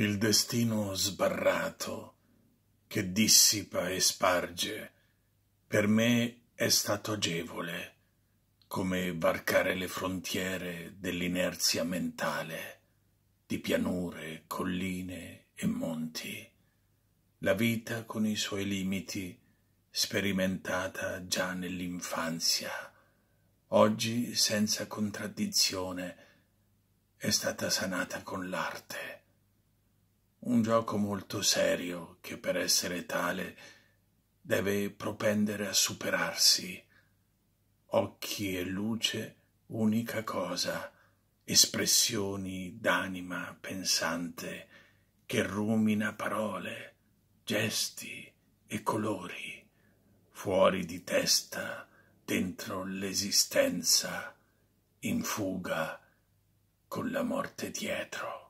il destino sbarrato che dissipa e sparge, per me è stato agevole come varcare le frontiere dell'inerzia mentale di pianure, colline e monti. La vita con i suoi limiti, sperimentata già nell'infanzia, oggi senza contraddizione, è stata sanata con l'arte un gioco molto serio che per essere tale deve propendere a superarsi. Occhi e luce, unica cosa, espressioni d'anima pensante che rumina parole, gesti e colori, fuori di testa, dentro l'esistenza, in fuga, con la morte dietro.